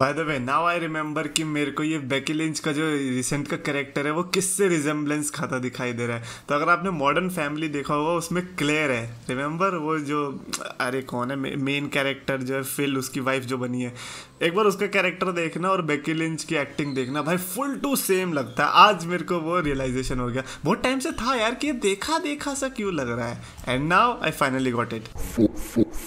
Bye the way now I remember कि मेरे को ये बेकी लिंच का जो रिसेंट का करेक्टर है वो किससे रिजेंबलेंस खाता दिखाई दे रहा है तो अगर आपने मॉडर्न फैमिली देखा होगा उसमें क्लेयर है रिमेंबर वो जो अरे कौन है मेन कैरेक्टर जो है फिल उसकी वाइफ जो बनी है एक बार उसका कैरेक्टर देखना और बेकी लिंच की एक्टिंग देखना भाई फुल टू सेम लगता है आज मेरे को वो रियलाइजेशन हो गया बहुत टाइम से था यार कि ये देखा देखा सा क्यों लग रहा है and now I finally got it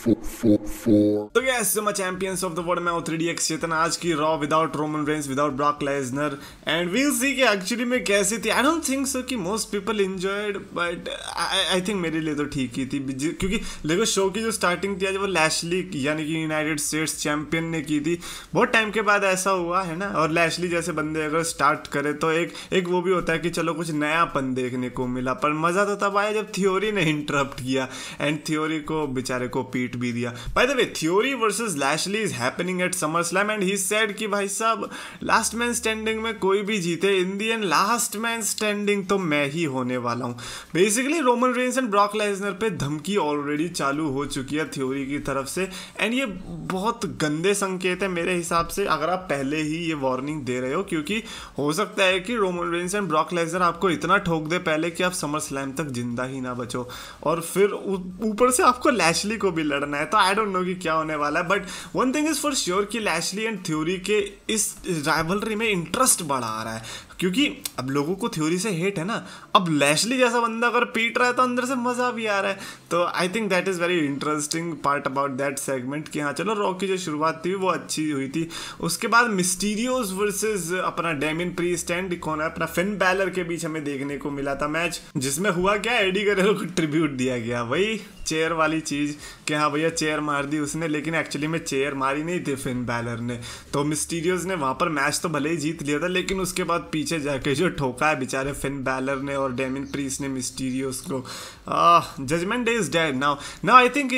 तो यस मैं चैंपियंस ऑफ द वर्ल्ड मैं थ्री डी एक्स चेतन आज की Raw without Roman Reigns without Brock Lesnar and we'll see के एक्चुअली में कैसी थी आई डोंट थिंक सो कि most people enjoyed but I think मेरे लिए तो ठीक ही थी क्योंकि लेकिन शो की जो स्टार्टिंग थी आज वो लैशली यानी कि यूनाइटेड स्टेट्स चैंपियन ने की थी बहुत टाइम के बाद ऐसा हुआ है ना और लैशली जैसे बंदे अगर स्टार्ट करे तो एक एक वो भी होता है कि चलो कुछ नयापन देखने को मिला पर मज़ा तो तब आया जब थ्योरी ने इंटरप्ट किया एंड थ्योरी को बेचारे को पीट ट्वीट भी दिया by the way Theory versus Lashley is happening at SummerSlam and he said कि भाई साहब लास्ट मैन स्टैंडिंग में कोई भी जीते इंडियन लास्ट मैन स्टैंडिंग तो मैं ही होने वाला हूँ basically Roman Reigns and Brock Lesnar पे धमकी ऑलरेडी चालू हो चुकी है थ्योरी की तरफ से एंड ये बहुत गंदे संकेत है मेरे हिसाब से अगर आप पहले ही ये वार्निंग दे रहे हो क्योंकि हो सकता है कि Roman Reigns and Brock Lesnar आपको इतना ठोक दे पहले कि आप समर स्लैम तक जिंदा ही ना बचो और फिर ऊपर से आपको लैशली को भी लड़ लड़ना है तो आई डोंट नो कि क्या होने वाला है but one thing is for sure कि लैशली एंड थ्योरी के इस राइवलरी में इंटरेस्ट बढ़ा आ रहा है क्योंकि अब लोगों को थ्योरी से हेट है ना अब लैशली जैसा बंदा अगर पीट रहा है तो अंदर से मज़ा भी आ रहा है तो I think that is very interesting part about that segment कि हाँ चलो रॉक की जो शुरुआत थी वो अच्छी हुई थी उसके बाद मिस्टीरियोज वर्सेज अपना डेमिन प्री स्टैंड कौन है अपना फिन बैलर के बीच हमें देखने को मिला था मैच जिसमें हुआ क्या एडी गरेलो को ट्रिब्यूट दिया गया वही चेयर वाली चीज़ कि हाँ हाँ भैया चेयर मार दी उसने लेकिन एक्चुअली में चेयर मारी नहीं थी फिन बैलर ने तो मिस्टीरियोज ने वहाँ पर मैच तो भले ही जीत लिया था लेकिन उसके बाद पीछे जाके जो ठोका है बेचारे फिन बैलर ने और डेमिन प्रीस ने मिस्टीरियोज को Judgment Day is dead now now I think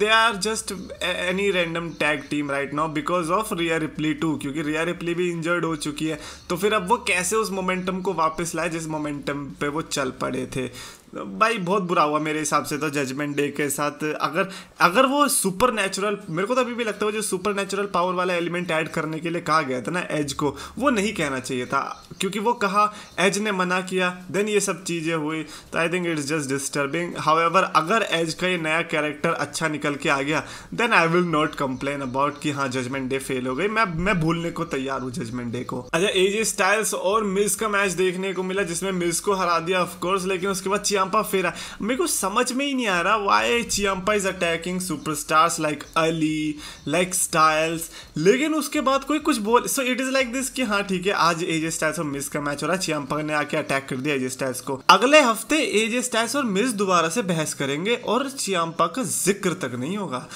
they are just any random tag team right now because of Rhea Ripley too क्योंकि रिया रिप्ली भी इंजर्ड हो चुकी है तो फिर अब वो कैसे उस मोमेंटम को वापस लाए जिस मोमेंटम पे वो चल पड़े थे भाई बहुत बुरा हुआ मेरे हिसाब से तो जजमेंट डे के साथ अगर अगर वो सुपर नेचुरल मेरे को तो अभी भी लगता है जो सुपर नेचुरल पावर वाला एलिमेंट ऐड करने के लिए कहा गया था ना एज को वो नहीं कहना चाहिए था क्योंकि वो कहा एज ने मना किया देन ये सब चीज़ें हुई तो I think it's just disturbing how अगर एज का ये नया कैरेक्टर अच्छा निकल के आ गया then I will not complain about कि हाँ जजमेंट डे फेल हो गई मैं मैं भूलने को तैयार हूँ जजमेंट डे को अच्छा एजे स्टाइल्स और मिस का मैच देखने को मिला जिसमें मिस को हरा दिया ऑफकोर्स लेकिन उसके बाद चियांपा फेरा मेरे को समझ में ही नहीं आ रहा why Ciampa is attacking superstars like Ali like Styles लेकिन उसके बाद कोई कुछ बोल so it is like this कि हाँ ठीक है आज एजे स्टाइल्स और मिस का मैच हो रहा है चियांपा ने आके अटैक कर दिया एजे स्टाइल्स को अगले हफ्ते एजे स्टाइल्स और मिस दोबारा से बहस करेंगे और चियांपा का जिक्र तक नहीं होगा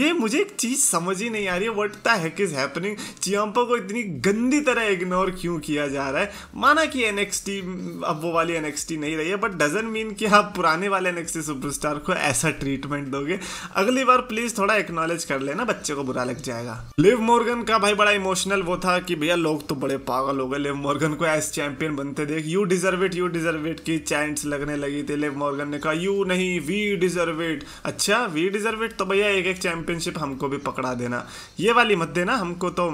ये मुझे एक चीज समझ ही नहीं आ रही है what the heck is happening Ciampa को इतनी गंदी तरह इग्नोर क्यों किया जा रहा है माना कि एनएक्सटी अब वो वाली एनएक्सटी नहीं रही है बट डजेंट मीन यकीन कि आप पुराने वाले नेक्सी सुपरस्टार को ऐसा ट्रीटमेंट दोगे अगली बार प्लीज थोड़ा एक्नॉलेज कर लेना बच्चे को बुरा लग जाएगा लिव मोर्गन का भाई बड़ा इमोशनल वो था कि भैया लोग तो बड़े पागल हो गए लिव मोर्गन को एस चैंपियन बनते देख you deserve it you deserve it की चैंट्स लगने लगी थी लिव मोर्गन ने कहा यू नहीं वी डिजर्व इट अच्छा वी डिजर्व इट तो भैया एक एक चैंपियनशिप हमको भी पकड़ा देना ये वाली मत देना हमको तो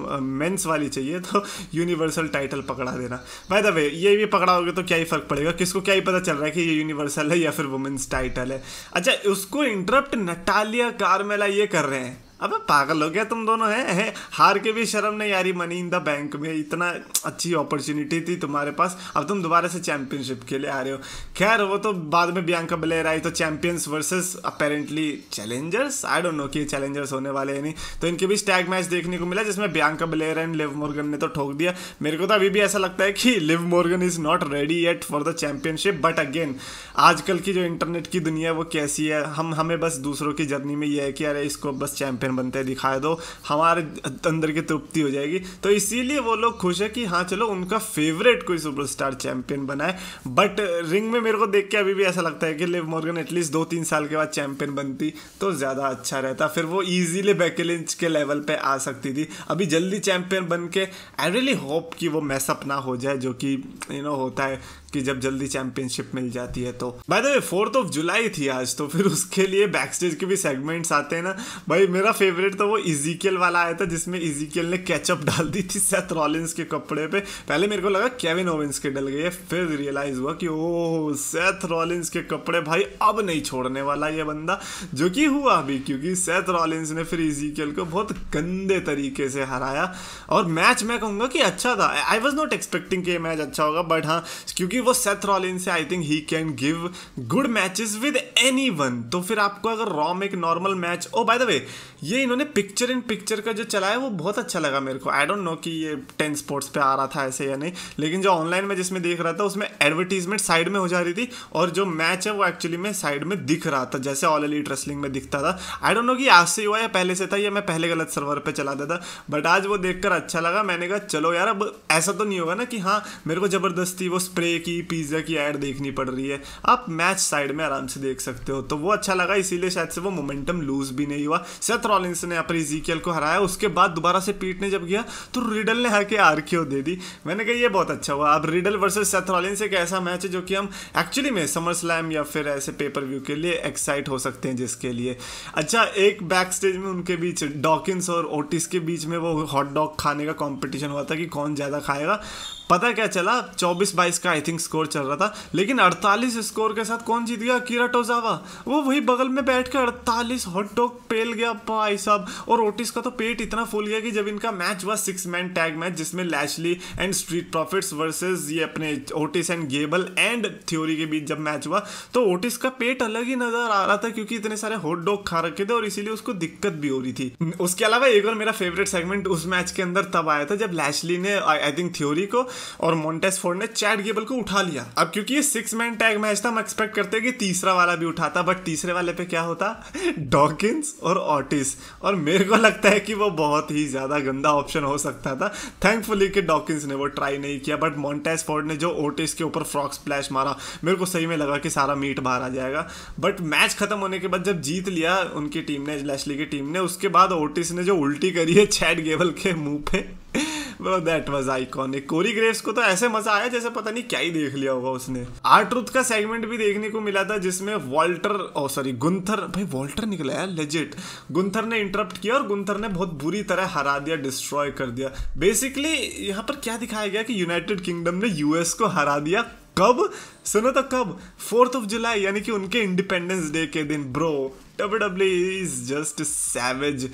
मेंस वाली चाहिए तो यूनिवर्सल टाइटल पकड़ा देना बाय द वे ये भी पकड़ा होगा तो क्या ही फर्क पड़ेगा किसको क्या ही पता चल रहा है कि ये यूनिवर्सल यूनिवर्सल है या फिर वुमेन्स टाइटल है अच्छा उसको इंटरप्ट नटालिया कारमेला ये कर रहे हैं अबे पागल हो गया तुम दोनों हैं है? हार के भी शर्म नहीं आ रही मनी इन द बैंक में इतना अच्छी अपॉर्चुनिटी थी तुम्हारे पास अब तुम दोबारा से चैंपियनशिप के लिए आ रहे हो खैर वो तो बाद में बियांका बलेर आई तो champions versus apparently challengers I don't know कि चैलेंजर्स होने वाले हैं नहीं तो इनके भी स्टैग मैच देखने को मिला जिसमें Bianca Belair and Liv Morgan ने तो ठोक दिया मेरे को तो अभी भी ऐसा लगता है कि Liv Morgan is not ready at for the championship but again आजकल की जो इंटरनेट की दुनिया है वो कैसी है हम हमें बस दूसरों की जर्नी में ये है कि अरे इसको बस चैंपियन कैप्टन बनते हैं दिखाए दो हमारे अंदर की तृप्ति हो जाएगी तो इसीलिए वो लोग खुश है कि हाँ चलो उनका फेवरेट कोई सुपरस्टार चैंपियन बनाए बट रिंग में मेरे को देख के अभी भी ऐसा लगता है कि लिव मॉर्गन एटलीस्ट दो तीन साल के बाद चैंपियन बनती तो ज़्यादा अच्छा रहता फिर वो ईजिली बैकेलिंच के लेवल पर आ सकती थी अभी जल्दी चैंपियन बन के आई रियली होप कि वो मैसअप ना हो जाए जो कि यू नो होता है कि जब जल्दी चैंपियनशिप मिल जाती है तो by the way fourth of July थी आज तो फिर उसके लिए बैक स्टेज के भी सेगमेंट्स आते हैं ना भाई मेरा फेवरेट तो वो इजिकल वाला आया था जिसमें इजिकल ने कैचअप डाल दी थी सेथ रॉलिन्स के कपड़े पे पहले मेरे को लगा केविन ओवेंस के डल गए फिर रियलाइज हुआ कि ओ सेथ रॉलिंस के कपड़े भाई अब नहीं छोड़ने वाला ये बंदा जो कि हुआ भी क्योंकि सेथ रॉलिंस ने फिर इजिकल को बहुत गंदे तरीके से हराया और मैच मैं कहूँगा कि अच्छा था आई वॉज नॉट एक्सपेक्टिंग कि मैच अच्छा होगा बट हाँ क्योंकि क्योंकि वो सेथ रॉलिन से I think he can give good matches with anyone तो फिर आपको अगर रॉ में एक normal match oh by the way ये इन्होंने पिक्चर इन पिक्चर का जो चला है वो बहुत अच्छा लगा मेरे को आई डोंट नो कि ये टेन स्पोर्ट्स पे आ रहा था ऐसे या नहीं लेकिन जो ऑनलाइन में जिसमें देख रहा था उसमें एडवर्टीजमेंट साइड में हो जा रही थी और जो मैच है वो एक्चुअली में साइड में दिख रहा था जैसे ऑल एलिट रेसलिंग में दिखता था आई डोंट नो कि आज से हुआ या पहले से था या मैं पहले गलत सर्वर पर चला था बट आज वो देख अच्छा लगा मैंने कहा चलो यार अब ऐसा तो नहीं होगा ना कि हाँ मेरे को ज़बरदस्ती वो स्प्रे की पिज़्ज़ा की एड देखनी पड़ रही है आप मैच साइड में आराम से देख सकते हो तो वो अच्छा लगा इसीलिए शायद से वो मोमेंटम लूज भी नहीं हुआ सेथ रॉलिंस ने यहाँ पर को हराया उसके बाद दोबारा से पीटने जब गया तो रिडल ने आर आरक्यू दे दी मैंने कहा ये बहुत अच्छा हुआ अब रिडल वर्सेज सेथ रॉलिंस एक ऐसा मैच है जो कि हम एक्चुअली में समर स्लैम या फिर ऐसे पेपर व्यू के लिए एक्साइट हो सकते हैं जिसके लिए अच्छा एक बैक स्टेज में उनके बीच डॉकिंस और ओटिस के बीच में वो हॉट डॉग खाने का कॉम्पिटिशन हुआ था कि कौन ज़्यादा खाएगा पता क्या चला 24 बाईस का आई थिंक स्कोर चल रहा था लेकिन 48 स्कोर के साथ कौन जीत गया किरा टोजावा वो वही बगल में बैठ कर अड़तालीस हॉट डॉग पेल गया भाई साहब और ओटिस का तो पेट इतना फूल गया कि जब इनका मैच हुआ सिक्स मैन टैग मैच जिसमें Lashley and Street Profits versus ये अपने Otis and Gable and Theory के बीच जब मैच हुआ तो ओटिस का पेट अलग ही नजर आ रहा था क्योंकि इतने सारे हॉट डॉग खा रखे थे और इसीलिए उसको दिक्कत भी हो रही थी उसके अलावा एक और मेरा फेवरेट सेगमेंट उस मैच के अंदर तब आया था जब लैशली ने आई थिंक थ्योरी को और मोन्टेस फोर्ड ने चैट गेबल को उठा लिया अब क्योंकि ये सिक्स मैन टैग मैच था हम एक्सपेक्ट करते कि तीसरा वाला भी उठाता बट तीसरे वाले पे क्या होता डॉकिंस और ऑटिस और मेरे को लगता है कि वो बहुत ही ज़्यादा गंदा ऑप्शन हो सकता था थैंकफुली कि डॉकिंस ने वो ट्राई नहीं किया बट मोन्टेस फोर्ड ने जो ऑटिस के ऊपर फ्रॉक स्प्लैश मारा मेरे को सही में लगा कि सारा मीट बाहर आ जाएगा बट मैच खत्म होने के बाद जब जीत लिया उनकी टीम ने लैशली की टीम ने उसके बाद ओटिस ने जो उल्टी करी है चैट गेबल के मुंह पे that was iconic Corey Graves को तो ऐसे मजा आया जैसे पता नहीं क्या ही देख लिया होगा उसने आर्ट रूथ का सेगमेंट भी देखने को मिला था जिसमें वॉल्टर और सॉरी गुंथर भाई वॉल्टर निकला है लेजिट गुंथर ने इंटरप्ट किया और गुंथर ने बहुत बुरी तरह हरा दिया डिस्ट्रॉय कर दिया बेसिकली यहाँ पर क्या दिखाया गया कि यूनाइटेड किंगडम ने यूएस को हरा दिया कब सुनो तो कब फोर्थ ऑफ जुलाई यानी कि उनके इंडिपेंडेंस डे के दिन bro W W is just savage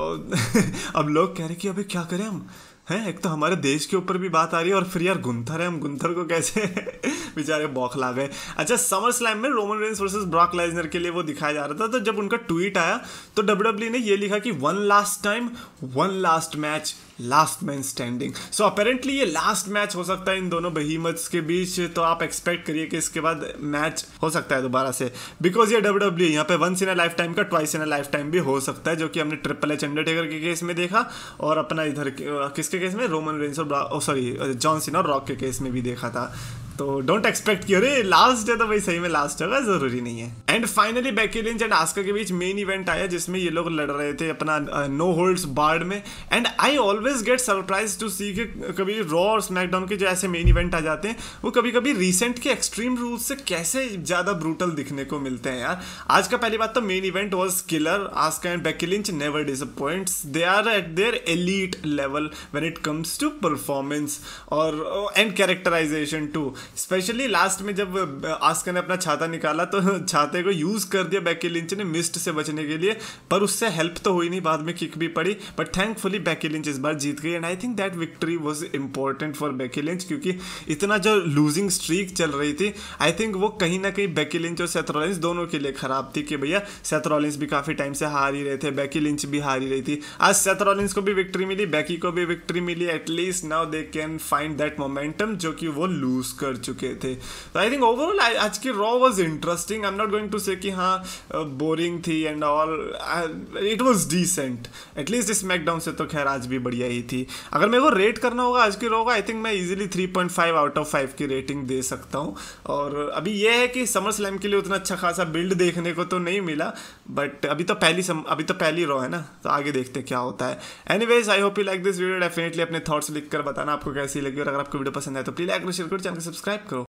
अब लोग कह रहे कि अभी क्या करें हम है एक तो हमारे देश के ऊपर भी बात आ रही है और फिर यार गुंथर है हम गुंथर को कैसे बेचारे बौखला गए अच्छा समर स्लैम में Roman Reigns versus Brock Lesnar के लिए वो दिखाया जा रहा था तो जब उनका ट्वीट आया तो डब्ल्यू ने ये लिखा कि one last time one last match last man standing so apparently ये लास्ट मैच हो सकता है इन दोनों बहीमत्स के बीच तो आप एक्सपेक्ट करिए कि इसके बाद मैच हो सकता है दोबारा से बिकॉज ये डब्ल्यू डब्ल्यू e, यहाँ पे once in a lifetime का twice in a lifetime भी हो सकता है जो कि हमने ट्रिपल एच अंडरटेकर के केस में देखा और अपना इधर किसके केस में रोमन रेंस और सॉरी जॉन सिन और रॉक के केस में भी देखा था तो डोंट एक्सपेक्ट कि अरे लास्ट है तो भाई सही में लास्ट होगा जरूरी नहीं है and finally Becky Lynch and Asuka के बीच मेन इवेंट आया जिसमें ये लोग लड़ रहे थे अपना नो होल्ड्स बार्ड में and I always get surprise to see के कभी रॉ और स्मैकडाउन के जो ऐसे मेन इवेंट आ जाते हैं वो कभी कभी रिसेंट के एक्सट्रीम रूल से कैसे ज़्यादा ब्रूटल दिखने को मिलते हैं यार आज का पहली बात तो main event was killer Asuka and Becky Lynch never disappoint they are at their elite level when it comes to performance और and characterization too specially last में जब आस्कर ने अपना छाता निकाला तो छाते को यूज़ कर दिया बैकी लिंच ने मिस्ट से बचने के लिए पर उससे हेल्प तो हुई नहीं बाद में किक भी पड़ी बट थैंकफुली बैकी लिंच इस बार जीत गई and I think that victory was important for Becky Lynch क्योंकि इतना जो लूजिंग स्ट्रीक चल रही थी आई थिंक वो कहीं ना कहीं बैकी लिंच और सेथरॉलिंस दोनों के लिए खराब थी कि भैया सेथरॉलिंस भी काफ़ी टाइम से हार ही रहे थे बैकी लिंच भी हार ही रही थी आज सेथरॉलिंस को भी विक्ट्री मिली बैकी को भी विक्ट्री मिली at least now they can find that momentum जो कि वो लूज कर कर चुके थे आई थिंक ओवरऑल आज की Raw was interesting I am not going to say कि हाँ बोरिंग थी and all it was decent at least इस मैकडाउन से तो खैर आज भी बढ़िया ही थी अगर मेरे को रेट करना होगा आज की रॉ का आई थिंक मैं easily three point five out of five की रेटिंग दे सकता हूँ और अभी यह है कि समर स्लैम के लिए उतना अच्छा खासा बिल्ड देखने को तो नहीं मिला बट अभी तो पहली सम, अभी तो पहली रॉ है ना तो आगे देखते क्या होता है anyways I hope you like this video definitely अपने थॉट्स लिख कर बताना आपको कैसी लगी और अगर आपको वीडियो पसंद है तो प्लीज लाइक शेयर करो चैनल सब्सक्राइब सब्सक्राइब करो